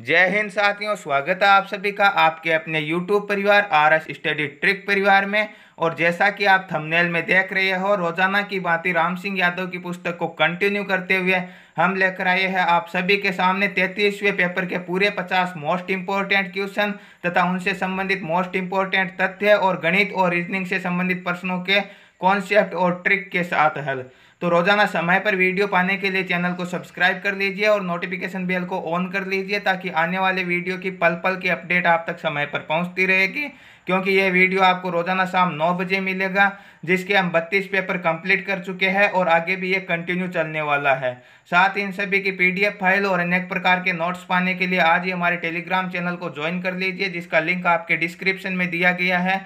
जय हिंद साथियों स्वागत है आप सभी का आपके अपने YouTube परिवार आर एस स्टडी ट्रिक परिवार में और जैसा कि आप थंबनेल में देख रहे हो रोजाना की बातें राम सिंह यादव की पुस्तक को कंटिन्यू करते हुए हम लेकर आए हैं आप सभी के सामने तैतीसवें पेपर के पूरे 50 मोस्ट इम्पोर्टेंट क्वेश्चन तथा उनसे संबंधित मोस्ट इम्पोर्टेंट तथ्य और गणित और रीजनिंग से संबंधित प्रश्नों के कॉन्सेप्ट और ट्रिक के साथ हल तो रोज़ाना समय पर वीडियो पाने के लिए चैनल को सब्सक्राइब कर लीजिए और नोटिफिकेशन बेल को ऑन कर लीजिए ताकि आने वाले वीडियो की पल पल की अपडेट आप तक समय पर पहुंचती रहेगी क्योंकि यह वीडियो आपको रोज़ाना शाम नौ बजे मिलेगा जिसके हम बत्तीस पेपर कंप्लीट कर चुके हैं और आगे भी ये कंटिन्यू चलने वाला है साथ ही इन सभी की पीडीएफ फाइल और अनेक प्रकार के नोट्स पाने के लिए आज ही हमारे टेलीग्राम चैनल को ज्वाइन कर लीजिए जिसका लिंक आपके डिस्क्रिप्शन में दिया गया है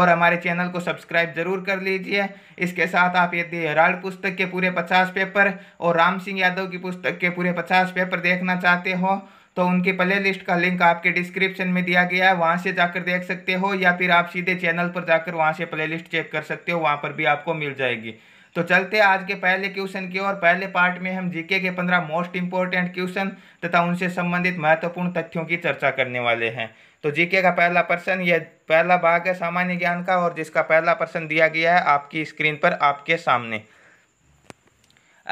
और हमारे चैनल को सब्सक्राइब जरूर कर लीजिए इसके साथ आप यदि हेराल्ड पुस्तक के पूरे पचास पेपर और राम सिंह यादव की पुस्तक के पूरे पचास पेपर देखना चाहते हो तो उनकी प्ले लिस्ट का लिंक आपके डिस्क्रिप्शन में दिया गया है वहाँ से जाकर देख सकते हो या फिर आप सीधे चैनल पर जाकर वहाँ से प्ले लिस्ट चेक कर सकते हो वहाँ पर भी आपको मिल जाएगी तो चलते हैं आज के पहले क्वेश्चन की ओर पहले पार्ट में हम जीके के पंद्रह मोस्ट इंपॉर्टेंट क्वेश्चन तथा उनसे संबंधित महत्वपूर्ण तथ्यों की चर्चा करने वाले हैं तो जीके का पहला प्रश्न यह पहला भाग है सामान्य ज्ञान का और जिसका पहला प्रश्न दिया गया है आपकी स्क्रीन पर आपके सामने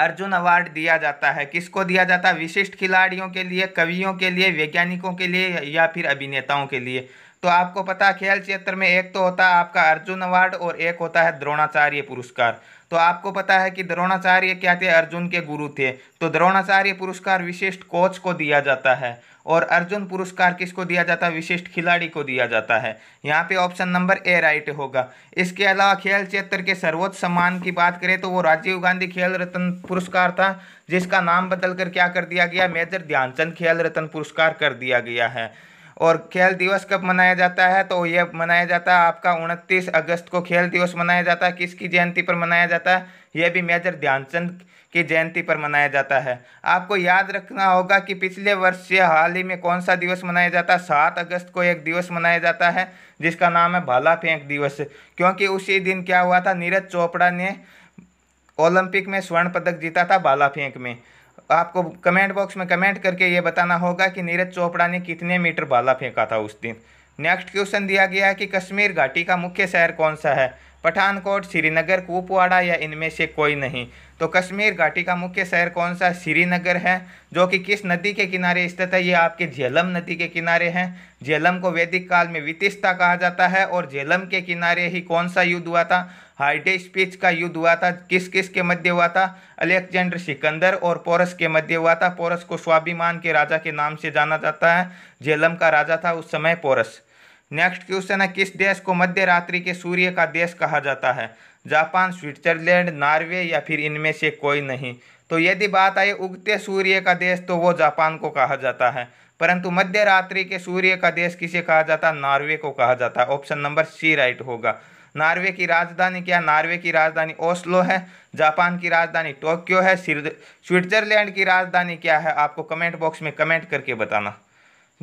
अर्जुन अवार्ड दिया जाता है किसको दिया जाता है विशिष्ट खिलाड़ियों के लिए कवियों के लिए वैज्ञानिकों के लिए या फिर अभिनेताओं के लिए तो आपको पता खेल क्षेत्र में एक तो होता है आपका अर्जुन अवार्ड और एक होता है द्रोणाचार्य पुरस्कार तो आपको पता है कि द्रोणाचार्य क्या थे अर्जुन के गुरु थे तो द्रोणाचार्य पुरस्कार विशिष्ट कोच को दिया जाता है और अर्जुन पुरस्कार किसको दिया जाता है विशिष्ट खिलाड़ी को दिया जाता है यहाँ पे ऑप्शन नंबर ए राइट होगा इसके अलावा खेल क्षेत्र के सर्वोच्च सम्मान की बात करें तो वो राजीव गांधी खेल रत्न पुरस्कार था जिसका नाम बदलकर क्या कर दिया गया मेजर ध्यानचंद खेल रत्न पुरस्कार कर दिया गया है और खेल दिवस कब मनाया जाता है तो यह मनाया जाता है आपका उनतीस अगस्त को खेल दिवस मनाया जाता है किसकी जयंती पर मनाया जाता है यह भी मेजर ध्यानचंद की जयंती पर मनाया जाता है आपको याद रखना होगा कि पिछले वर्ष या हाल ही में कौन सा दिवस मनाया जाता है सात अगस्त को एक दिवस मनाया जाता है जिसका नाम है भाला फेंक दिवस क्योंकि उसी दिन क्या हुआ था नीरज चोपड़ा ने ओलंपिक में स्वर्ण पदक जीता था भाला फेंक में आपको कमेंट बॉक्स में कमेंट करके ये बताना होगा कि नीरज चोपड़ा ने कितने मीटर बाला फेंका था उस दिन नेक्स्ट क्वेश्चन दिया गया है कि कश्मीर घाटी का मुख्य शहर कौन सा है पठानकोट श्रीनगर कुपवाड़ा या इनमें से कोई नहीं तो कश्मीर घाटी का मुख्य शहर कौन सा श्रीनगर है जो कि किस नदी के किनारे स्थित है ये आपके झेलम नदी के किनारे हैं झेलम को वैदिक काल में वितिष्ठा कहा जाता है और झेलम के किनारे ही कौन सा युद्ध हुआ था हाइडे स्पीच का युद्ध हुआ था किस किस के मध्य हुआ था अलेक्जेंडर सिकंदर और पोरस के मध्य हुआ था पोरस को स्वाभिमान के राजा के नाम से जाना जाता है झेलम का राजा था उस समय पोरस नेक्स्ट क्वेश्चन है किस देश को मध्य रात्रि के सूर्य का देश कहा जाता है जापान स्विट्जरलैंड नॉर्वे या फिर इनमें से कोई नहीं तो यदि बात आई उगते सूर्य का देश तो वो जापान को कहा जाता है परंतु मध्य रात्रि के सूर्य का देश किसे कहा जाता है नॉर्वे को कहा जाता है ऑप्शन नंबर सी राइट होगा नॉर्वे की राजधानी क्या नॉर्वे की राजधानी ओस्लो है जापान की राजधानी टोक्यो है स्विट्जरलैंड की राजधानी क्या है आपको कमेंट बॉक्स में कमेंट करके बताना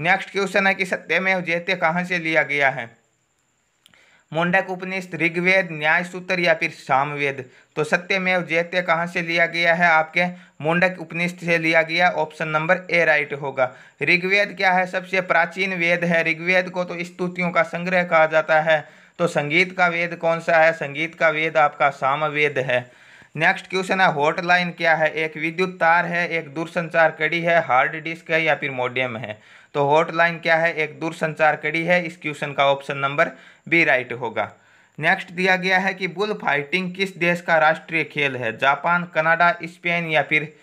नेक्स्ट क्वेश्चन है कि सत्यमेव जयते कहाँ से लिया गया है मुंडक उपनिषद ऋग्वेद न्याय सूत्र या फिर सामवेद तो सत्यमेव जयते कहाँ से लिया गया है आपके मुंडक उपनिषद से लिया गया ऑप्शन नंबर ए राइट होगा ऋग्वेद क्या है सबसे प्राचीन वेद है ऋग्वेद को तो स्तुतियों का संग्रह कहा जाता है तो संगीत का वेद कौन सा है संगीत का वेद आपका सामवेद है नेक्स्ट क्वेश्चन है हॉटलाइन क्या है एक विद्युत तार है एक दूरसंचार कड़ी है हार्ड डिस्क है या फिर मोडियम है तो हॉटलाइन क्या है एक दूरसंचार कड़ी है इस क्वेश्चन का ऑप्शन नंबर बी राइट होगा नेक्स्ट दिया गया है कि बुल फाइटिंग किस देश का राष्ट्रीय खेल है जापान कनाडा स्पेन या फिर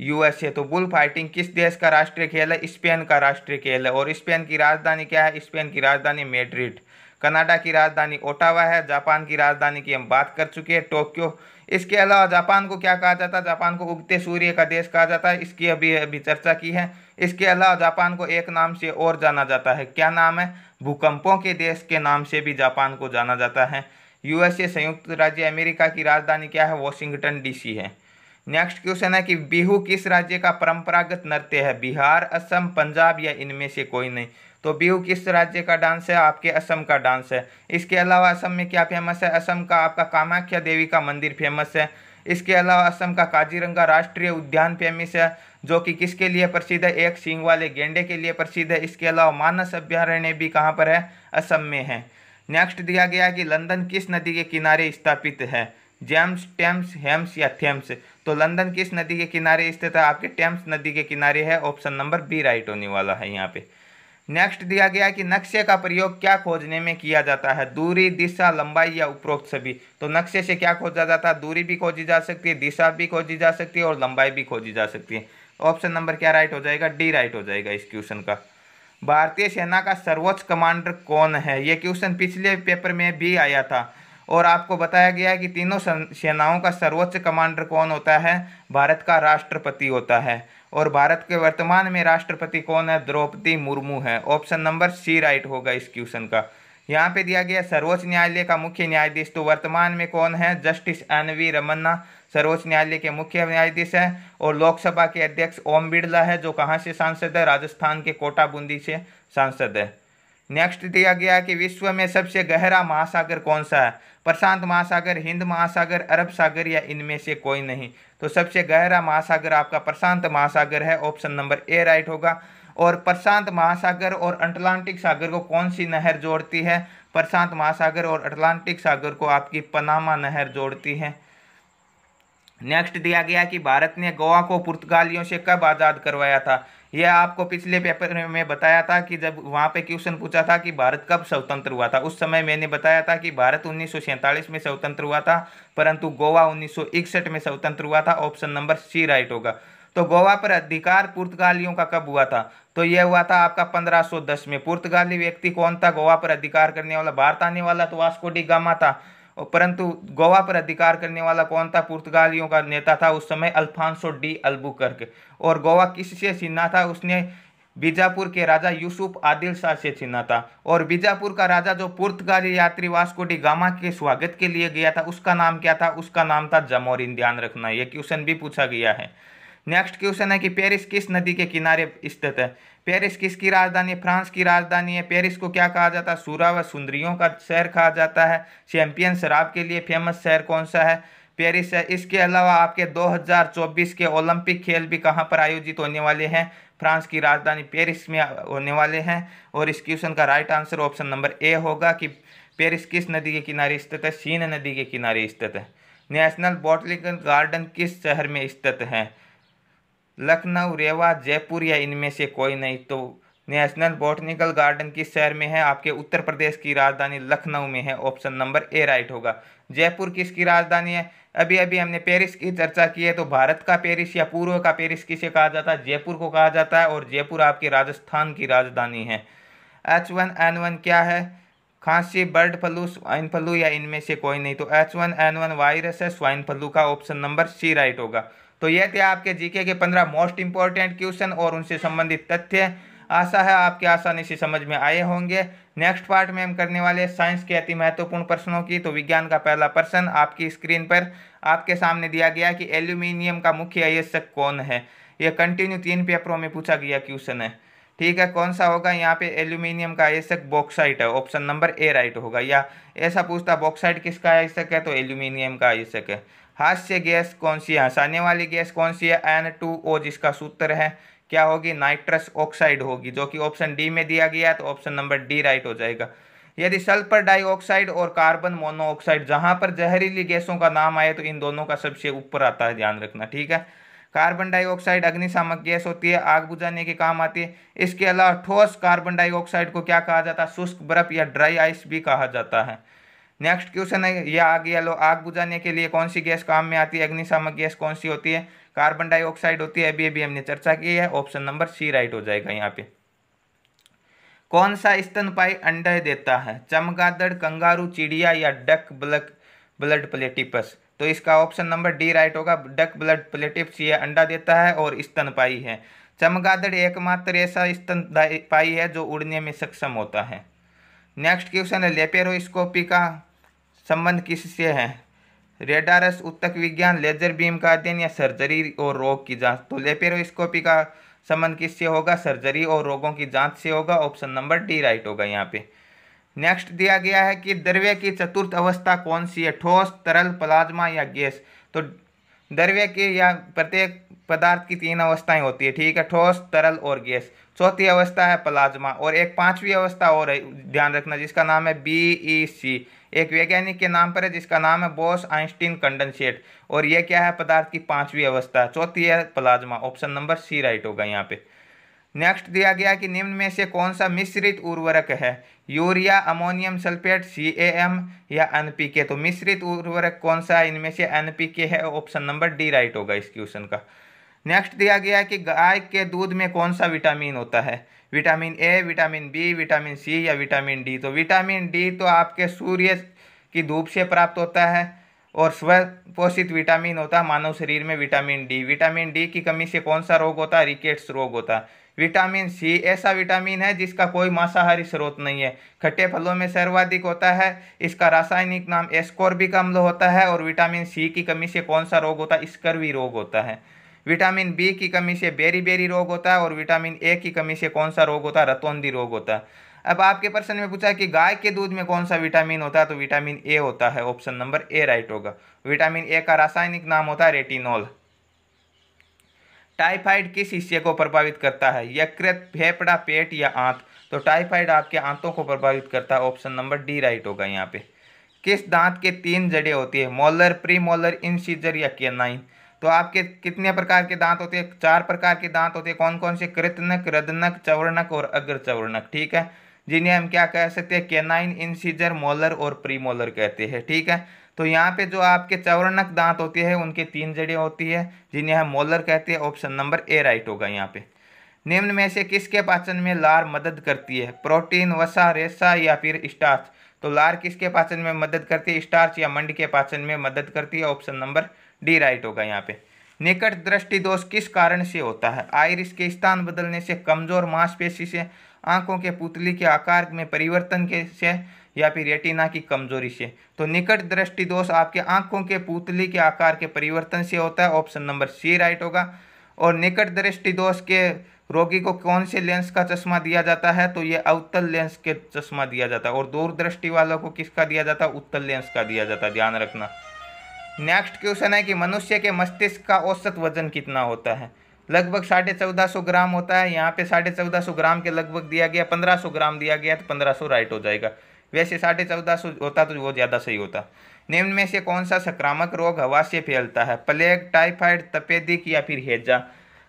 यूएसए तो बुल फाइटिंग किस देश का राष्ट्रीय खेल है स्पेन का राष्ट्रीय खेल है और स्पेन की राजधानी क्या है स्पेन की राजधानी मेड्रिड कनाडा की राजधानी ओटावा है जापान की राजधानी की हम बात कर चुके हैं टोक्यो इसके अलावा जापान को क्या कहा जाता है जापान को उगते सूर्य का देश कहा जाता है इसकी अभी अभी चर्चा की है इसके अलावा जापान को एक नाम से और जाना जाता है क्या नाम है भूकंपों के देश के नाम से भी जापान को जाना जाता है यूएसए संयुक्त राज्य अमेरिका की राजधानी क्या है वॉशिंगटन डीसी है नेक्स्ट क्वेश्चन है कि बिहू किस राज्य का परंपरागत नृत्य है बिहार असम पंजाब या इनमें से कोई नहीं तो बिहू किस राज्य का डांस है आपके असम का डांस है इसके अलावा असम में क्या फेमस है असम का आपका कामाख्या देवी का मंदिर फेमस है इसके अलावा असम का काजीरंगा राष्ट्रीय उद्यान फेमस है जो कि किसके लिए प्रसिद्ध है एक सिंग वाले गेंडे के लिए प्रसिद्ध है इसके अलावा मानस अभ्यारण्य भी कहाँ पर है असम में है नेक्स्ट दिया गया कि लंदन किस नदी के किनारे स्थापित है जेम्स टेम्स हेम्स या थेम्स तो लंदन किस नदी के किनारे स्थित है आपके टेम्स नदी के किनारे है ऑप्शन नंबर बी राइट होने वाला है यहाँ पे नेक्स्ट दिया गया कि नक्शे का प्रयोग क्या खोजने में किया जाता है दूरी दिशा लंबाई या उपरोक्त सभी तो नक्शे से क्या खोजा जाता है दूरी भी खोजी जा सकती है दिशा भी खोजी जा सकती है और लंबाई भी खोजी जा सकती है ऑप्शन नंबर क्या राइट हो जाएगा डी राइट हो जाएगा इस क्वेश्चन का भारतीय सेना का सर्वोच्च कमांडर कौन है ये क्वेश्चन पिछले पेपर में भी आया था और आपको बताया गया है कि तीनों सेनाओं का सर्वोच्च कमांडर कौन होता है भारत का राष्ट्रपति होता है और भारत के वर्तमान में राष्ट्रपति कौन है द्रौपदी मुर्मू है ऑप्शन नंबर सी राइट होगा इस क्वेश्चन का यहाँ पे दिया गया सर्वोच्च न्यायालय का मुख्य न्यायाधीश तो वर्तमान में कौन है जस्टिस एन वी रमन्ना सर्वोच्च न्यायालय के मुख्य न्यायाधीश है और लोकसभा के अध्यक्ष ओम बिड़ला है जो कहाँ से सांसद है राजस्थान के कोटा बूंदी से सांसद है नेक्स्ट दिया गया कि विश्व में सबसे गहरा महासागर कौन सा है प्रशांत महासागर हिंद महासागर अरब सागर या इनमें से कोई नहीं तो सबसे गहरा महासागर आपका प्रशांत महासागर है ऑप्शन नंबर ए राइट होगा और प्रशांत महासागर और अटलांटिक सागर को कौन सी नहर जोड़ती है प्रशांत महासागर और अटलांटिक सागर को आपकी पनामा नहर जोड़ती है नेक्स्ट दिया गया कि भारत ने गोवा को पुर्तगालियों से कब आज़ाद करवाया था यह आपको पिछले पेपर में बताया था कि जब वहाँ पे क्वेश्चन पूछा था कि भारत कब स्वतंत्र हुआ था उस समय मैंने बताया था कि भारत उन्नीस में स्वतंत्र हुआ था परंतु गोवा उन्नीस में स्वतंत्र हुआ था ऑप्शन नंबर सी राइट होगा तो गोवा पर अधिकार पुर्तगालियों का कब हुआ था तो यह हुआ था आपका 1510 में पुर्तगाली व्यक्ति कौन था गोवा पर अधिकार करने वाला भारत आने वाला तो वास्को डी गामा था परंतु गोवा पर अधिकार करने वाला कौन था पुर्तगालियों का नेता था उस समय अल्फांसो डी अल्बुकर्क और गोवा किस से छीना था उसने बीजापुर के राजा यूसुफ आदिल शाह से छीना था और बीजापुर का राजा जो पुर्तगाली यात्री वास्को डी गामा के स्वागत के लिए गया था उसका नाम क्या था उसका नाम था जमोरिन ध्यान रखना यह क्वेश्चन भी पूछा गया है नेक्स्ट क्वेश्चन है कि पेरिस किस नदी के किनारे स्थित है पेरिस किसकी राजधानी है फ्रांस की राजधानी है पेरिस को क्या कहा जाता है सूरा व सुंदरियों का शहर कहा जाता है चैंपियन शराब के लिए फेमस शहर कौन सा है पेरिस है इसके अलावा आपके 2024 के ओलंपिक खेल भी कहाँ पर आयोजित होने वाले हैं फ्रांस की राजधानी पेरिस में होने वाले हैं और इस क्वेश्चन का right answer option number A होगा कि पेरिस किस नदी के किनारे स्थित है सीन नदी के किनारे स्थित है नेशनल बॉटलिकल गार्डन किस शहर में स्थित है लखनऊ रेवा जयपुर या इनमें से कोई नहीं तो नेशनल बॉटनिकल गार्डन किस शहर में है आपके उत्तर प्रदेश की राजधानी लखनऊ में है ऑप्शन नंबर ए राइट होगा जयपुर किसकी राजधानी है अभी अभी हमने पेरिस की चर्चा की है तो भारत का पेरिस या पूर्व का पेरिस किसे कहा जाता है जयपुर को कहा जाता है और जयपुर आपकी राजस्थान की राजधानी है एच वन एन वन क्या है खांसी बर्ड फ्लू स्वाइन फ्लू या इनमें से कोई नहीं तो H one N one virus है स्वाइन फ्लू का ऑप्शन नंबर सी राइट होगा तो ये थे आपके जीके के पंद्रह मोस्ट इंपॉर्टेंट क्वेश्चन और उनसे संबंधित तथ्य आशा है आपके आसानी से समझ में आए होंगे नेक्स्ट पार्ट में हम करने वाले साइंस के अति महत्वपूर्ण प्रश्नों की तो विज्ञान का पहला प्रश्न आपकी स्क्रीन पर आपके सामने दिया गया कि एल्यूमिनियम का मुख्य अयस्क कौन है यह कंटिन्यू तीन पेपरों में पूछा गया क्वेश्चन है ठीक है कौन सा होगा यहाँ पे एल्यूमिनियम का आयसक बॉक्साइट है ऑप्शन नंबर ए राइट होगा या ऐसा पूछता बॉक्साइट किसका आयसक है तो एल्यूमिनियम का आयसक है हास्य गैस कौन सी है हंसाने वाली गैस कौन सी है एन टू ओ जिसका सूत्र है क्या होगी नाइट्रस ऑक्साइड होगी जो कि ऑप्शन डी में दिया गया तो ऑप्शन नंबर डी राइट हो जाएगा यदि सल्फर डाइऑक्साइड और कार्बन मोनोऑक्साइड जहां पर जहरीली गैसों का नाम आए तो इन दोनों का सबसे ऊपर आता है ध्यान रखना ठीक है कार्बन डाइऑक्साइड अग्निशामक गैस होती है आग बुझाने के काम आती है इसके अलावा ठोस कार्बन डाइऑक्साइड को क्या कहा जाता है शुष्क बर्फ या ड्राई आइस भी कहा जाता है नेक्स्ट क्वेश्चन है यह आग या लो आग बुझाने के लिए कौन सी गैस काम में आती है अग्निशामक गैस कौन सी होती है कार्बन डाइऑक्साइड होती है अभी अभी हमने चर्चा की है ऑप्शन नंबर सी राइट हो जाएगा यहाँ पे कौन सा स्तनपाई अंडे देता है चमगादड़ कंगारू चिड़िया या डक ब्लक ब्लड प्लेटिपस तो इसका ऑप्शन नंबर डी राइट होगा डक ब्लड प्लेटिप्स ये अंडा देता है और स्तनपाई है चमगादड़ एकमात्र ऐसा स्तनपाई है जो उड़ने में सक्षम होता है नेक्स्ट क्वेश्चन है लेपेरोस्कोपी का संबंध किससे है रेडारस उत्तक विज्ञान लेजर बीम का अध्ययन या सर्जरी और रोग की जांच तो लेपेरोस्कोपी का संबंध किससे होगा सर्जरी और रोगों की जांच से होगा ऑप्शन नंबर डी राइट होगा यहाँ पे नेक्स्ट दिया गया है कि द्रव्य की चतुर्थ अवस्था कौन सी है ठोस तरल प्लाज्मा या गैस तो द्रव्य के या प्रत्येक पदार्थ की तीन अवस्थाएं होती है ठीक है ठोस तरल और गैस चौथी अवस्था है प्लाज्मा और एक पांचवी अवस्था और है ध्यान रखना जिसका नाम है बी ई सी एक वैज्ञानिक के नाम पर है जिसका नाम है बोस आइंस्टीन कंडेंसेट और यह क्या है पदार्थ की पांचवी अवस्था चौथी है plasma option number C right होगा यहाँ पे नेक्स्ट दिया गया कि निम्न में से कौन सा मिश्रित उर्वरक है urea ammonium sulphate C A M या एन पी के तो मिश्रित उर्वरक कौन सा है इनमें से एन पी के है ऑप्शन नंबर डी राइट होगा इस क्वेश्चन का नेक्स्ट दिया गया है कि गाय के दूध में कौन सा विटामिन होता है vitamin A vitamin B vitamin C या विटामिन डी तो विटामिन डी तो आपके सूर्य की धूप से प्राप्त होता है और स्व पोषित विटामिन होता है मानव शरीर में विटामिन डी विटामिन डी की कमी से कौन सा रोग होता है रिकेट्स रोग होता है विटामिन सी ऐसा विटामिन है जिसका कोई मांसाहारी स्रोत नहीं है खट्टे फलों में सर्वाधिक होता है इसका रासायनिक नाम एस्कोर्बिक अम्ल होता है और विटामिन सी की कमी से कौन सा रोग होता है स्कर्वी रोग होता है विटामिन बी की कमी से बेरी बेरी रोग होता है और विटामिन ए की कमी से कौन सा रोग होता है रतौंदी रोग होता है अब आपके प्रश्न में पूछा कि गाय के दूध में कौन सा विटामिन होता है तो विटामिन ए होता है ऑप्शन नंबर ए राइट होगा विटामिन ए का रासायनिक नाम होता है रेटिनॉल टाइफाइड किस हिस्से को प्रभावित करता है यकृत फेफड़ा पेट या आंत तो टाइफाइड आपके आंतों को प्रभावित करता है ऑप्शन नंबर डी राइट होगा यहाँ पे किस दांत के तीन जड़े होती है मोलर प्री मोलर इनसीजर या केनाइन तो आपके कितने प्रकार के दांत होते हैं चार प्रकार के दांत होते हैं कौन कौन से कृतनक रदनक चवर्णक और अग्र चवर्णक ठीक है जिन्हें हम क्या कह सकते हैं केनाइन इंसीजर मोलर और प्रीमोलर कहते हैं ठीक है तो यहाँ पे जो आपके चवर्णक दांत होते हैं उनके तीन जड़ें होती है जिन्हें हम मोलर कहते हैं ऑप्शन नंबर ए राइट होगा यहाँ पे निम्न में से किसके पाचन में लार मदद करती है प्रोटीन वसा रेसा या फिर स्टार्च तो लार किसके पाचन में मदद करती है स्टार्च या मंड के पाचन में मदद करती है ऑप्शन नंबर डी राइट होगा यहाँ पे निकट दृष्टि दोष किस कारण से होता है आयरिस के स्थान बदलने से कमजोर मांसपेशी से आंखों के पुतली के आकार में परिवर्तन के से या फिर रेटिना की कमजोरी से तो निकट दृष्टि दोष आपके आंखों के पुतली के आकार के परिवर्तन से होता है ऑप्शन नंबर सी राइट होगा और निकट दृष्टि दोष के रोगी को कौन से लेंस का चश्मा दिया जाता है तो ये अवतल लेंस के चश्मा दिया जाता है और दूरदृष्टि वालों को किसका दिया जाता है उत्तल लेंस का दिया जाता है ध्यान रखना नेक्स्ट क्वेश्चन है कि मनुष्य के मस्तिष्क का औसत वजन कितना होता है लगभग साढ़े चौदह सौ ग्राम होता है यहाँ पे साढ़े चौदह सौ ग्राम के लगभग दिया गया पंद्रह सौ ग्राम दिया गया तो पंद्रह सौ राइट हो जाएगा वैसे साढ़े चौदह सौ होता तो वो ज़्यादा सही होता निम्न में से कौन सा संक्रामक रोग हवा से फैलता है प्लेग टाइफाइड तपेदिक या फिर हेजा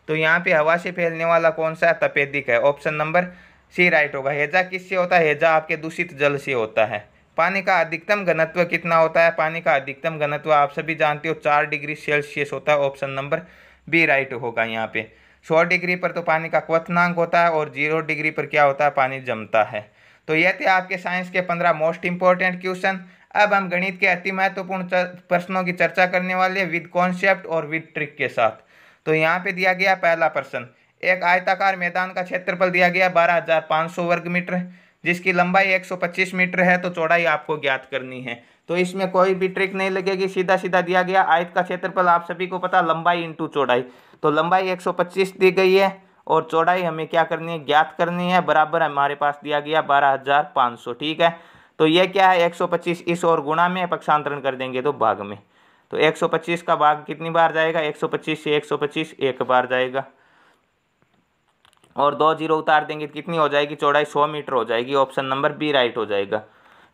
तो यहाँ पे हवा से फैलने वाला कौन सा तपेदिक है ऑप्शन नंबर सी राइट होगा हेजा किससे होता है हेजा आपके दूषित जल से होता है पानी का अधिकतम घनत्व कितना होता है पानी का अधिकतम घनत्व आप सभी जानते हो चार डिग्री सेल्सियस होता है ऑप्शन नंबर बी राइट होगा यहाँ पे सौ डिग्री पर तो पानी का क्वथनांक होता है और जीरो डिग्री पर क्या होता है पानी जमता है तो यह थे आपके साइंस के पंद्रह मोस्ट इंपॉर्टेंट क्वेश्चन अब हम गणित के अति महत्वपूर्ण प्रश्नों की चर्चा करने वाले विद कॉन्सेप्ट और विद ट्रिक के साथ तो यहाँ पे दिया गया पहला प्रश्न एक आयताकार मैदान का क्षेत्रफल दिया गया बारह हजार सौ वर्ग मीटर जिसकी लंबाई 125 मीटर है तो चौड़ाई आपको ज्ञात करनी है तो इसमें कोई भी ट्रिक नहीं लगेगी सीधा सीधा दिया गया आयत का क्षेत्रफल आप सभी को पता लंबाई इंटू चौड़ाई तो लंबाई 125 दी गई है और चौड़ाई हमें क्या करनी है ज्ञात करनी है बराबर हमारे पास दिया गया बारह हज़ार पाँच सौ ठीक है तो ये क्या है एक इस और गुणा में पक्षांतरण कर देंगे तो भाग में तो 125 का भाग कितनी बार जाएगा 125 से 125 एक बार जाएगा और दो जीरो उतार देंगे तो कितनी हो जाएगी चौड़ाई सौ मीटर हो जाएगी ऑप्शन नंबर बी राइट हो जाएगा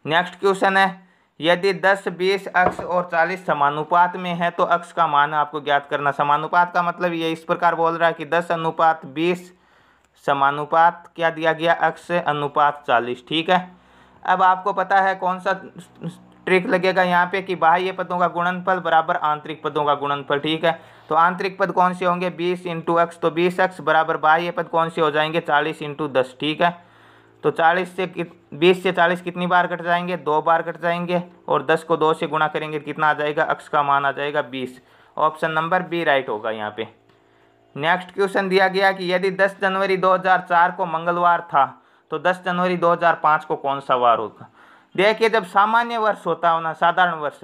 नेक्स्ट क्वेश्चन है यदि 10, 20 अक्ष और 40 समानुपात में है तो अक्ष का मान आपको ज्ञात करना समानुपात का मतलब ये इस प्रकार बोल रहा है कि 10 अनुपात 20 समानुपात क्या दिया गया अक्ष अनुपात 40 ठीक है अब आपको पता है कौन सा ट्रिक लगेगा यहाँ पे कि बाह्य पदों का गुणनफल बराबर आंतरिक पदों का गुणनफल ठीक है तो आंतरिक पद कौन से होंगे बीस इंटू एक्स तो बीस एक्स बराबर बाह्य पद कौन से हो जाएंगे चालीस इंटू दस ठीक है तो चालीस से बीस से चालीस कितनी बार कट जाएंगे दो बार कट जाएंगे और दस को दो से गुणा करेंगे तो कितना आ जाएगा अक्स का मान आ जाएगा बीस ऑप्शन नंबर बी राइट होगा यहाँ पे नेक्स्ट क्वेश्चन दिया गया कि यदि दस जनवरी चार को मंगलवार था तो दस जनवरी पाँच को कौन सा वार होगा देखिए जब सामान्य वर्ष होता हो ना साधारण वर्ष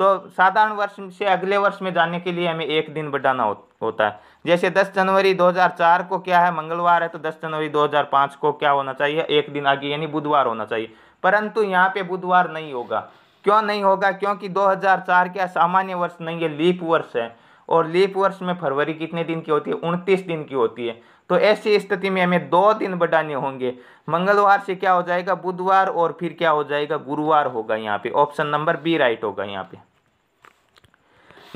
तो साधारण वर्ष से अगले वर्ष में जाने के लिए हमें एक दिन बढ़ाना हो, होता है जैसे 10 जनवरी 2004 को क्या है मंगलवार है तो 10 जनवरी 2005 को क्या होना चाहिए एक दिन आगे यानी बुधवार होना चाहिए परंतु यहाँ पे बुधवार नहीं होगा क्यों नहीं होगा क्योंकि 2004 क्या सामान्य वर्ष नहीं है लीप वर्ष है और लीप वर्ष में फरवरी कितने दिन की होती है उनतीस दिन की होती है तो ऐसी स्थिति में हमें दो दिन बढ़ाने होंगे मंगलवार से क्या हो जाएगा बुधवार और फिर क्या हो जाएगा गुरुवार होगा यहाँ पे ऑप्शन नंबर बी राइट होगा यहाँ पे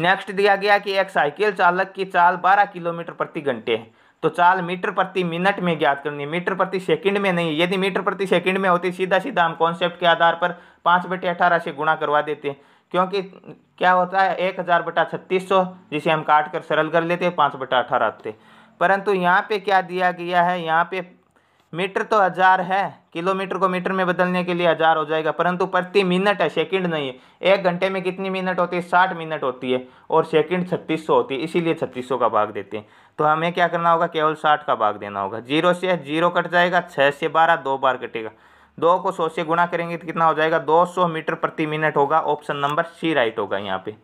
नेक्स्ट दिया गया कि एक साइकिल चालक की चाल 12 किलोमीटर प्रति घंटे है तो चाल मीटर प्रति मिनट में ज्ञात करनी है मीटर प्रति सेकंड में नहीं यदि मीटर प्रति सेकंड में होती सीधा सीधा हम कॉन्सेप्ट के आधार पर पाँच बटे अठारह से गुणा करवा देते हैं क्योंकि क्या होता है एक हज़ार बटा छत्तीस सौ जिसे हम काट कर सरल कर लेते हैं पाँच बटा अठारह आते परंतु यहाँ पे क्या दिया गया है यहाँ पे मीटर तो हज़ार है किलोमीटर को मीटर में बदलने के लिए हज़ार हो जाएगा परंतु प्रति मिनट है सेकंड नहीं है एक घंटे में कितनी मिनट होती है साठ मिनट होती है और सेकंड छत्तीस सौ होती है इसीलिए छत्तीस सौ का भाग देते हैं तो हमें क्या करना होगा केवल साठ का भाग देना होगा जीरो से जीरो कट जाएगा छः से बारह दो बार कटेगा दो को सौ से गुणा करेंगे तो कितना हो जाएगा दो सौ मीटर प्रति मिनट होगा ऑप्शन नंबर सी राइट होगा यहाँ पे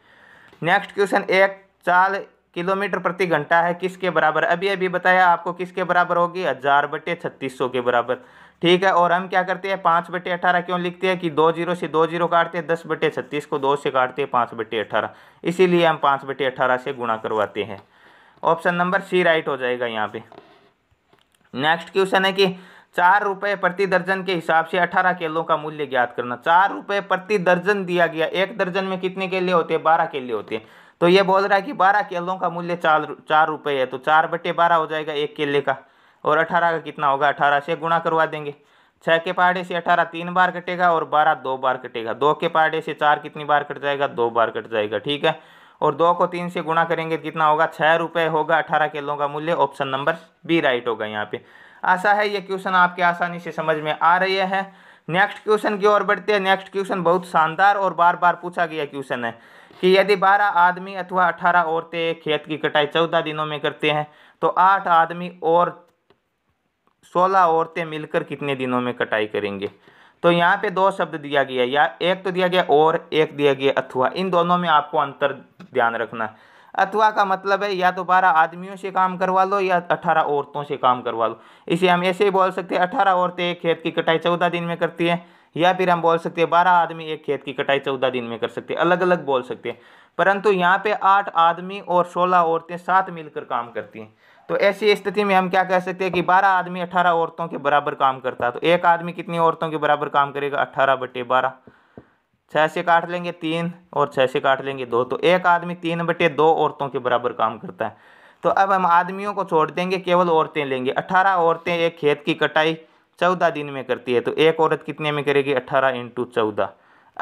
नेक्स्ट क्वेश्चन एक चाल किलोमीटर प्रति घंटा है किसके बराबर अभी अभी बताया आपको किसके बराबर होगी हज़ार बटे छत्तीस सौ के बराबर ठीक है और हम क्या करते हैं पाँच बटे अठारह क्यों लिखते हैं कि दो जीरो से दो जीरो काटते हैं दस बटे छत्तीस को दो से काटते हैं पाँच बटे अठारह इसीलिए हम पाँच बटे अठारह से गुणा करवाते हैं ऑप्शन नंबर सी राइट हो जाएगा यहाँ पे नेक्स्ट क्वेश्चन है कि चार रुपये प्रति दर्जन के हिसाब से अठारह केलों का मूल्य ज्ञात करना चार रुपये प्रति दर्जन दिया गया एक दर्जन में कितने केले होते हैं बारह केले होते हैं तो ये बोल रहा है कि बारह केलों का मूल्य चार चार रुपये है तो चार बटे बारह हो जाएगा एक केले का और अठारह का कितना होगा अठारह से गुणा करवा देंगे छः के पहाड़े से अठारह तीन बार कटेगा और बारह दो बार कटेगा दो के पहाड़े से चार कितनी बार कट जाएगा दो बार कट जाएगा ठीक है और दो को तीन से गुणा करेंगे तो कितना होगा छः रुपये होगा अठारह केलों का मूल्य ऑप्शन नंबर बी राइट होगा यहाँ पे आशा है ये क्वेश्चन आपके आसानी से समझ में आ रही है नेक्स्ट क्वेश्चन की ओर बढ़ते हैं नेक्स्ट क्वेश्चन बहुत शानदार और बार बार पूछा गया क्वेश्चन है कि यदि बारह आदमी अथवा अठारह औरतें खेत की कटाई चौदह दिनों में करते हैं तो आठ आदमी और सोलह औरतें मिलकर कितने दिनों में कटाई करेंगे तो यहाँ पे दो शब्द दिया गया या एक तो दिया गया और एक दिया गया अथवा इन दोनों में आपको अंतर ध्यान रखना अथवा का मतलब है या तो बारह आदमियों से काम करवा लो या अठारह औरतों से काम करवा लो इसे हम ऐसे ही बोल सकते हैं अठारह औरतें खेत की कटाई चौदह दिन में करती हैं या फिर हम बोल सकते हैं बारह आदमी एक खेत की कटाई चौदह दिन में कर सकते हैं अलग अलग बोल सकते हैं परंतु यहाँ पे आठ आदमी और सोलह औरतें साथ मिलकर काम करती हैं तो ऐसी स्थिति में हम क्या कह सकते हैं कि बारह आदमी अठारह औरतों के बराबर काम करता है तो एक आदमी कितनी औरतों के बराबर काम करेगा अट्ठारह बटे बारह छः से काट लेंगे तीन और छः से काट लेंगे दो तो एक आदमी तीन बटे दो औरतों के बराबर काम करता है तो अब हम आदमियों को छोड़ देंगे केवल औरतें लेंगे अट्ठारह औरतें एक खेत की कटाई चौदह दिन में करती है तो एक औरत कितने में करेगी अट्ठारह इंटू चौदह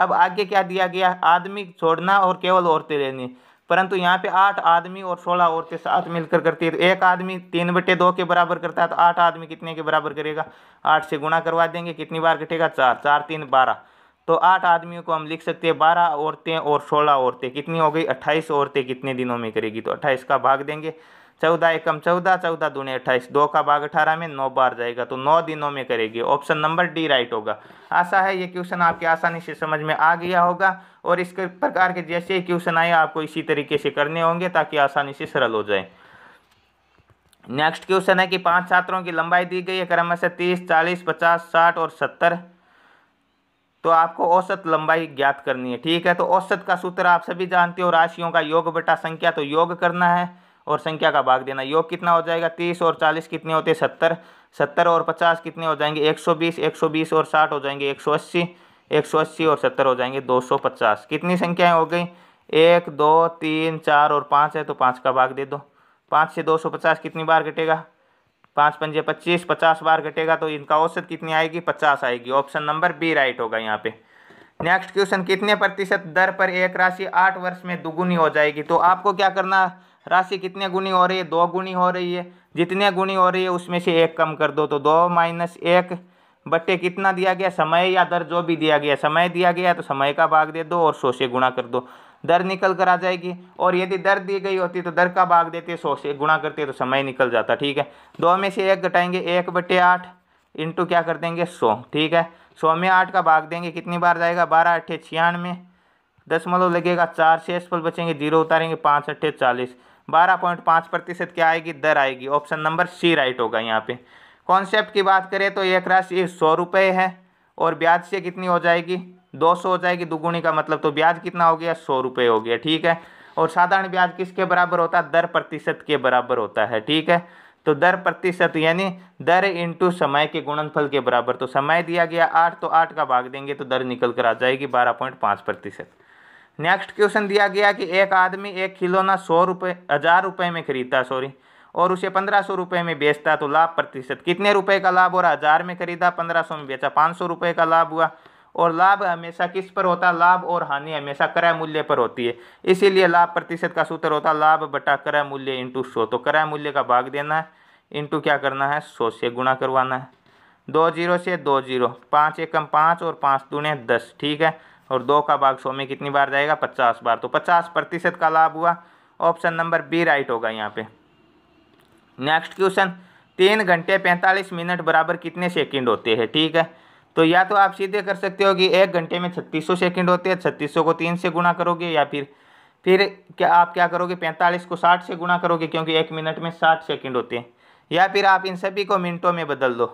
अब आगे क्या दिया गया आदमी छोड़ना और केवल औरतें लेनी परंतु यहाँ पे आठ आदमी और सोलह औरतें साथ मिलकर करती है तो एक आदमी तीन बटे दो के बराबर करता है तो आठ आदमी कितने के बराबर करेगा आठ से गुणा करवा देंगे कितनी बार कटेगा चार चार तीन बारह तो आठ आदमियों को हम लिख सकते हैं बारह औरतें और सोलह औरतें कितनी हो गई अट्ठाईस औरतें कितने दिनों में करेगी तो अट्ठाईस का भाग देंगे चौदह एकम चौदह चौदह दूने अट्ठाईस दो का भाग अठारह में नौ बार जाएगा तो नौ दिनों में करेगी ऑप्शन नंबर डी राइट होगा आशा है ये क्वेश्चन आपके आसानी से समझ में आ गया होगा और इस प्रकार के जैसे ही क्वेश्चन आए आपको इसी तरीके से करने होंगे ताकि आसानी से सरल हो जाए नेक्स्ट क्वेश्चन है कि पांच छात्रों की लंबाई दी गई है क्रमश से तीस चालीस पचास साठ और सत्तर तो आपको औसत लंबाई ज्ञात करनी है ठीक है तो औसत का सूत्र आप सभी जानते हो राशियों का योग बटा संख्या तो योग करना है और संख्या का भाग देना योग कितना हो जाएगा तीस और चालीस कितने होते हैं सत्तर सत्तर और पचास कितने हो जाएंगे एक सौ बीस एक सौ बीस और साठ हो जाएंगे एक सौ अस्सी एक सौ अस्सी और सत्तर हो जाएंगे दो सौ पचास कितनी संख्याएँ हो गई एक दो तीन चार और पाँच है तो पाँच का भाग दे दो पाँच से दो सौ पचास कितनी बार घटेगा पाँच पंजे पच्चीस पचास बार घटेगा तो इनका औसत कितनी आएगी पचास आएगी ऑप्शन नंबर बी राइट होगा यहाँ पे नेक्स्ट क्वेश्चन कितने प्रतिशत दर पर एक राशि आठ वर्ष में दुगुनी हो जाएगी तो आपको क्या करना राशि कितने गुनी हो रही है दो गुनी हो रही है जितने गुनी हो रही है उसमें से एक कम कर दो तो दो माइनस एक बट्टे कितना दिया गया समय या दर जो भी दिया गया समय दिया गया तो समय का भाग दे दो और सौ से गुणा कर दो दर निकल कर आ जाएगी और यदि दर दी गई होती तो दर का भाग देते सौ से गुणा करते तो समय निकल जाता ठीक है दो में से एक घटाएंगे एक बट्टे आठ इंटू क्या कर देंगे सौ ठीक है सौ में आठ का भाग देंगे कितनी बार जाएगा बारह अट्ठे छियानवे दस मतलब लगेगा चार शेष फल बचेंगे जीरो उतारेंगे पाँच अट्ठे चालीस बारह पॉइंट पाँच प्रतिशत क्या आएगी दर आएगी ऑप्शन नंबर सी राइट होगा यहाँ पे कॉन्सेप्ट की बात करें तो एक राशि सौ रुपये है और ब्याज से कितनी हो जाएगी दो सौ हो जाएगी दुगुनी का मतलब तो ब्याज कितना हो गया सौ रुपये हो गया ठीक है और साधारण ब्याज किसके बराबर होता है दर प्रतिशत के बराबर होता है ठीक है तो दर प्रतिशत यानी दर इंटू समय के गुणनफल के बराबर तो समय दिया गया आठ तो आठ का भाग देंगे तो दर निकल कर आ जाएगी बारह पॉइंट पाँच प्रतिशत नेक्स्ट क्वेश्चन दिया गया कि एक आदमी एक खिलौना सौ रुपये हज़ार रुपये में खरीदता सॉरी और उसे पंद्रह सौ रुपये में बेचता तो लाभ प्रतिशत कितने रुपए का लाभ और हज़ार में खरीदा पंद्रह सौ में बेचा पाँच सौ रुपये का लाभ हुआ और लाभ हमेशा किस पर होता लाभ और हानि हमेशा क्रय मूल्य पर होती है इसीलिए लाभ प्रतिशत का सूत्र होता लाभ बटा क्रय मूल्य इंटू सौ तो क्रय मूल्य का भाग देना है इंटू क्या करना है सौ से गुणा करवाना है दो जीरो से दो जीरो पाँच एकम पाँच और पाँच दूने दस ठीक है और दो का भाग सौ में कितनी बार जाएगा पचास बार तो पचास प्रतिशत का लाभ हुआ ऑप्शन नंबर बी राइट होगा यहाँ पे नेक्स्ट क्वेश्चन तीन घंटे पैंतालीस मिनट बराबर कितने सेकंड होते हैं ठीक है तो या तो आप सीधे कर सकते हो कि एक घंटे में छत्तीस सौ सेकेंड होते हैं छत्तीस को तीन से गुणा करोगे या फिर फिर क्या आप क्या करोगे पैंतालीस को साठ से गुणा करोगे क्योंकि एक मिनट में साठ सेकेंड होते हैं या फिर आप इन सभी को मिनटों में बदल दो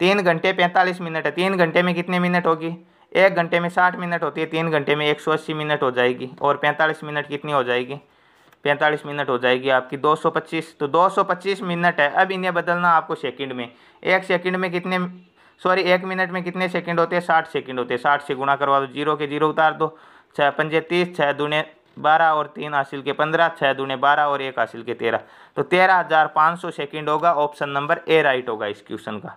तीन घंटे पैंतालीस मिनट है तीन घंटे में कितने मिनट होगी एक घंटे में साठ मिनट होती है तीन घंटे में एक सौ अस्सी मिनट हो जाएगी और पैंतालीस मिनट कितनी हो जाएगी पैंतालीस मिनट हो जाएगी आपकी 225 तो 225 मिनट है अब इन्हें बदलना आपको सेकंड में एक सेकंड में कितने सॉरी एक मिनट में कितने सेकंड होते हैं साठ सेकंड होते हैं साठ से गुणा करवा दो जीरो के जीरो उतार दो छः पंजे तीस छः दूने बारह और तीन हासिल के पंद्रह छः दूने बारह और एक हासिल के तेरह तो तेरह हज़ार पाँच सौ सेकेंड होगा ऑप्शन नंबर ए राइट होगा इस क्वेश्चन का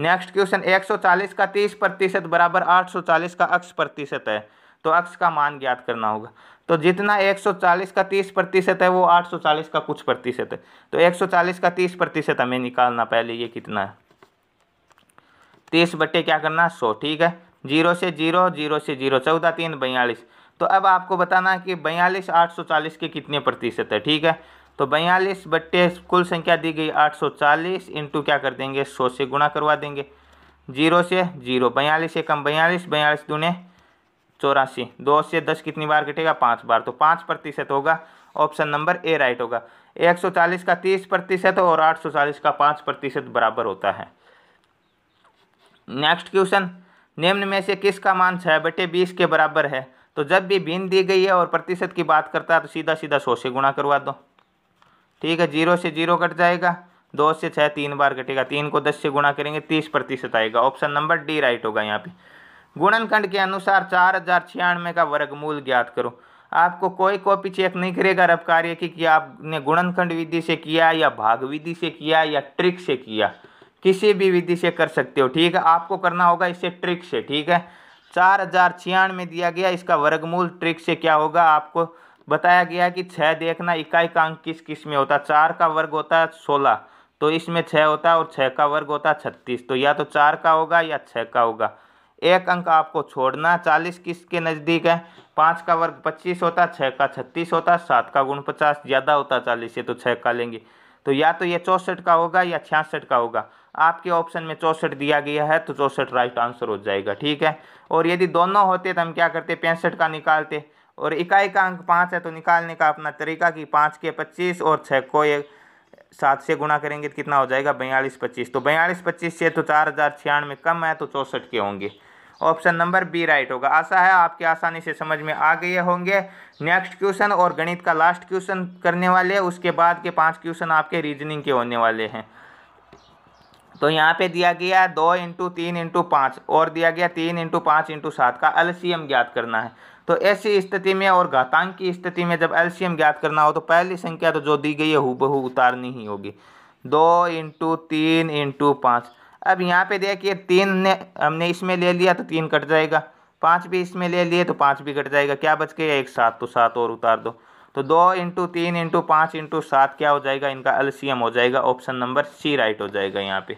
नेक्स्ट क्वेश्चन 140 का 30 प्रतिशत बराबर 840 का अक्स प्रतिशत है तो अक्स का मान ज्ञात करना होगा तो जितना 140 का 30 प्रतिशत है वो 840 का कुछ प्रतिशत है तो 140 का 30 प्रतिशत हमें निकालना पहले ये कितना है तीस बटे क्या करना सौ ठीक है जीरो से जीरो जीरो से जीरो चौदह तीन बयालीस तो अब आपको बताना है कि बयालीस आठ सौ चालीस के कितने प्रतिशत है ठीक है तो बयालीस बट्टे कुल संख्या दी गई 840 इंटू क्या कर देंगे सौ से गुणा करवा देंगे जीरो से जीरो बयालीस से कम बयालीस बयालीस दूने चौरासी दो से दस कितनी बार कटेगा पाँच बार तो पाँच प्रतिशत होगा ऑप्शन नंबर ए राइट होगा 140 का 30 प्रतिशत और 840 का पाँच प्रतिशत बराबर होता है नेक्स्ट क्वेश्चन निम्न में से किसका मान छः बटे बीस के बराबर है तो जब भी बीन दी गई है और प्रतिशत की बात करता है तो सीधा सीधा सौ से गुणा करवा दो ठीक है जीरो से जीरो कट जाएगा दो से छः तीन बार कटेगा तीन को दस से गुणा करेंगे तीस प्रतिशत आएगा ऑप्शन नंबर डी राइट होगा यहाँ पे गुणनखंड के अनुसार चार हजार छियानवे का वर्गमूल ज्ञात करो आपको कोई कॉपी चेक नहीं करेगा रब कार्य की कि आपने गुणनखंड विधि से किया या भाग विधि से किया या ट्रिक से किया किसी भी विधि से कर सकते हो ठीक है आपको करना होगा इसे ट्रिक से ठीक है चार हजार छियानवे दिया गया इसका वर्गमूल ट्रिक से क्या होगा आपको बताया गया कि छः देखना इकाई का अंक किस किस में होता है चार का वर्ग होता है सोलह तो इसमें छः होता है और छः का वर्ग होता है छत्तीस तो या तो चार का होगा या छः का होगा एक अंक आपको छोड़ना चालीस किसके नज़दीक है पाँच का वर्ग पच्चीस होता छः का छत्तीस होता सात का गुण पचास ज़्यादा होता है चालीस से तो छः का लेंगे तो या तो ये चौंसठ का होगा या छियासठ का होगा आपके ऑप्शन में चौंसठ दिया गया है तो चौंसठ राइट आंसर हो जाएगा ठीक है और यदि दोनों होते तो हम क्या करते पैंसठ का निकालते और इकाई का अंक पाँच है तो निकालने का अपना तरीका कि पाँच के पच्चीस और छः को एक सात से गुणा करेंगे तो कितना हो जाएगा बयालीस पच्चीस तो बयालीस पच्चीस से तो चार हज़ार छियानवे कम है तो चौंसठ के होंगे ऑप्शन नंबर बी राइट होगा आशा है आपके आसानी से समझ में आ गए होंगे नेक्स्ट क्वेश्चन और गणित का लास्ट क्वेश्चन करने वाले हैं उसके बाद के पांच क्वेश्चन आपके रीजनिंग के होने वाले हैं तो यहाँ पे दिया गया दो इंटू तीन इंटू पाँच और दिया गया तीन इंटू पाँच इंटू सात का एलसीएम ज्ञात करना है तो ऐसी स्थिति में और घातांक की स्थिति में जब एलसीएम ज्ञात करना हो तो पहली संख्या तो जो दी गई है हूबहू उतारनी ही होगी दो इंटू तीन इंटू पाँच अब यहाँ पे देखिए तीन ने हमने इसमें ले लिया तो तीन कट जाएगा पाँच भी इसमें ले लिए तो पाँच भी कट जाएगा क्या बच गया एक सात तो सात और उतार दो तो दो इंटू तीन इंटू पाँच इंटू सात क्या हो जाएगा इनका एलसीएम हो जाएगा ऑप्शन नंबर सी राइट हो जाएगा यहाँ पे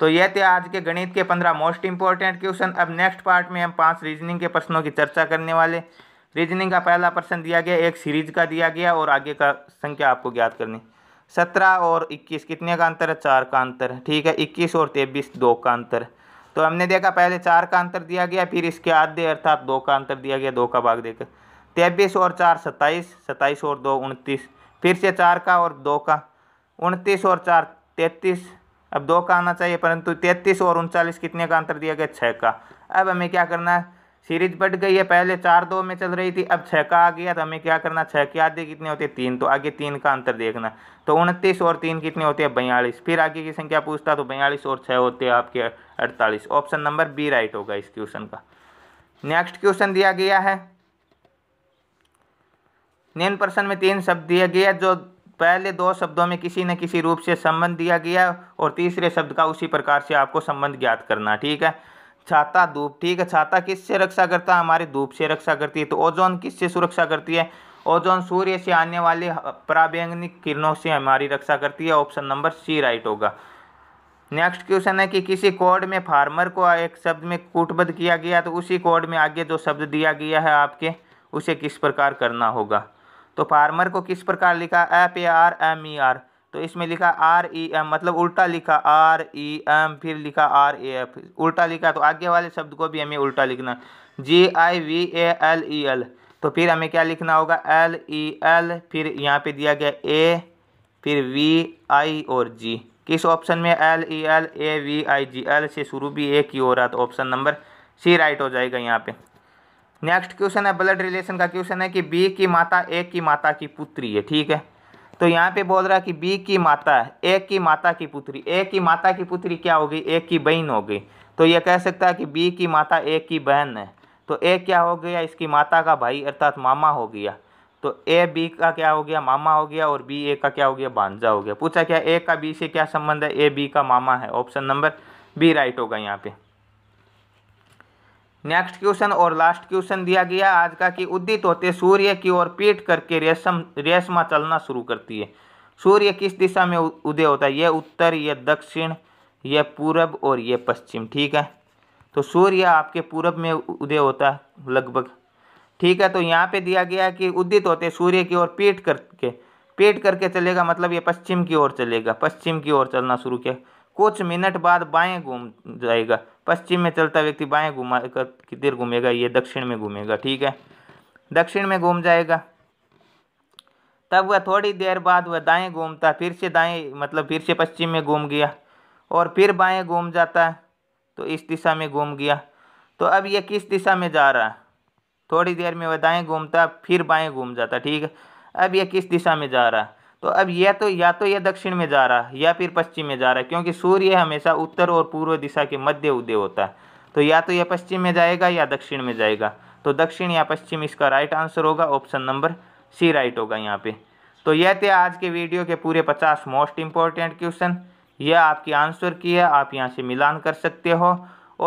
तो ये थे आज के गणित के पंद्रह मोस्ट इंपॉर्टेंट क्वेश्चन अब नेक्स्ट पार्ट में हम पांच रीजनिंग के प्रश्नों की चर्चा करने वाले रीजनिंग का पहला प्रश्न दिया गया एक सीरीज का दिया गया और आगे का संख्या आपको ज्ञात करनी सत्रह और इक्कीस कितने का अंतर है चार का अंतर ठीक है इक्कीस और तेबीस दो का अंतर तो हमने देखा पहले चार का अंतर दिया गया फिर इसके आधे अर्थात दो का अंतर दिया गया दो का भाग देकर तेबीस और चार सत्ताईस सत्ताईस और दो उनतीस फिर से चार का और दो का उनतीस और चार तैतीस अब दो का आना चाहिए परंतु तैंतीस और उनचालीस कितने का अंतर दिया गया छः का अब हमें क्या करना है सीरीज बढ़ गई है पहले चार दो में चल रही थी अब छः का आ गया तो हमें क्या करना छः के आधे कितने होते हैं तीन तो आगे तीन का अंतर देखना तो उनतीस और तीन कितने होते हैं बयालीस फिर आगे की संख्या पूछता तो बयालीस और छः होते हैं आपके अड़तालीस ऑप्शन नंबर बी राइट होगा इस क्वेश्चन का नेक्स्ट क्वेश्चन दिया गया है निम्न प्रश्न में तीन शब्द दिया गया जो पहले दो शब्दों में किसी न किसी रूप से संबंध दिया गया और तीसरे शब्द का उसी प्रकार से आपको संबंध ज्ञात करना ठीक है छाता धूप ठीक है छाता किससे रक्षा करता है हमारे धूप से रक्षा करती है तो ओजोन किससे सुरक्षा करती है ओजोन सूर्य से आने वाले पराबैंगनी किरणों से हमारी रक्षा करती है ऑप्शन नंबर सी राइट होगा नेक्स्ट क्वेश्चन है कि किसी कोड में फार्मर को एक शब्द में कूटबद्ध किया गया तो उसी कोड में आगे जो शब्द दिया गया है आपके उसे किस प्रकार करना होगा तो फार्मर को किस प्रकार लिखा F A R M E R तो इसमें लिखा आर ई एम मतलब उल्टा लिखा आर ई एम फिर लिखा आर ए एफ उल्टा लिखा तो आगे वाले शब्द को भी हमें उल्टा लिखना G I V A L E L तो फिर हमें क्या लिखना होगा एल ई एल फिर यहाँ पे दिया गया ए फिर वी आई और जी किस ऑप्शन में L E L A V I G L से शुरू भी ए की हो रहा तो ऑप्शन नंबर सी राइट हो जाएगा यहाँ पे नेक्स्ट क्वेश्चन है ब्लड रिलेशन का क्वेश्चन है कि बी की माता ए की माता की पुत्री है ठीक है तो यहाँ पे बोल रहा है कि बी की माता एक ए की माता की पुत्री ए की माता की पुत्री क्या होगी ए की बहन हो गई तो यह कह सकता है कि बी की माता ए की बहन है तो ए क्या हो गया इसकी माता का भाई अर्थात मामा हो गया तो ए बी का क्या हो गया मामा हो गया और बी ए का क्या हो गया भांजा हो गया पूछा क्या ए का बी से क्या संबंध है ए बी का मामा है ऑप्शन नंबर बी राइट होगा यहाँ पे नेक्स्ट क्वेश्चन और लास्ट क्वेश्चन दिया गया आज का कि उदित होते सूर्य की ओर पीट करके रेशम रेशमा चलना शुरू करती है सूर्य किस दिशा में उदय होता है यह उत्तर यह दक्षिण यह पूरब और यह पश्चिम ठीक है तो सूर्य आपके पूरब में उदय होता है लगभग ठीक है तो यहाँ पे दिया गया है कि उदित होते सूर्य की ओर पीट करके पीट करके चलेगा मतलब ये पश्चिम की ओर चलेगा पश्चिम की ओर चलना शुरू किया कुछ मिनट बाद बाएं घूम जाएगा पश्चिम में चलता व्यक्ति बाएं घुमा कर किधर घूमेगा ये दक्षिण में घूमेगा ठीक है दक्षिण में घूम जाएगा तब वह थोड़ी देर बाद वह दाएं घूमता फिर से दाएं मतलब फिर से पश्चिम में घूम गया और फिर बाएं घूम जाता है तो इस दिशा में घूम गया तो अब यह किस दिशा में जा रहा है थोड़ी देर में वह दाएँ घूमता फिर बाएँ घूम जाता ठीक है अब यह किस दिशा में जा रहा है तो अब यह तो या तो यह दक्षिण में जा रहा है या फिर पश्चिम में जा रहा है क्योंकि सूर्य हमेशा उत्तर और पूर्व दिशा के मध्य उदय होता है तो या तो यह पश्चिम में जाएगा या दक्षिण में जाएगा तो दक्षिण या पश्चिम इसका राइट आंसर होगा ऑप्शन नंबर सी राइट होगा यहाँ पे तो यह थे आज के वीडियो के पूरे पचास मोस्ट इम्पॉर्टेंट क्वेश्चन यह आपकी आंसर की है आप यहाँ से मिलान कर सकते हो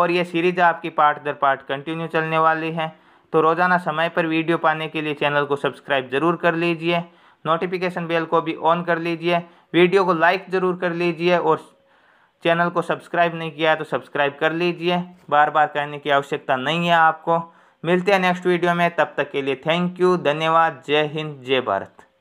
और यह सीरीज आपकी पार्ट दर पार्ट कंटिन्यू चलने वाली है तो रोज़ाना समय पर वीडियो पाने के लिए चैनल को सब्सक्राइब ज़रूर कर लीजिए नोटिफिकेशन बेल को भी ऑन कर लीजिए वीडियो को लाइक ज़रूर कर लीजिए और चैनल को सब्सक्राइब नहीं किया है तो सब्सक्राइब कर लीजिए बार बार कहने की आवश्यकता नहीं है आपको मिलते हैं नेक्स्ट वीडियो में तब तक के लिए थैंक यू धन्यवाद जय हिंद जय भारत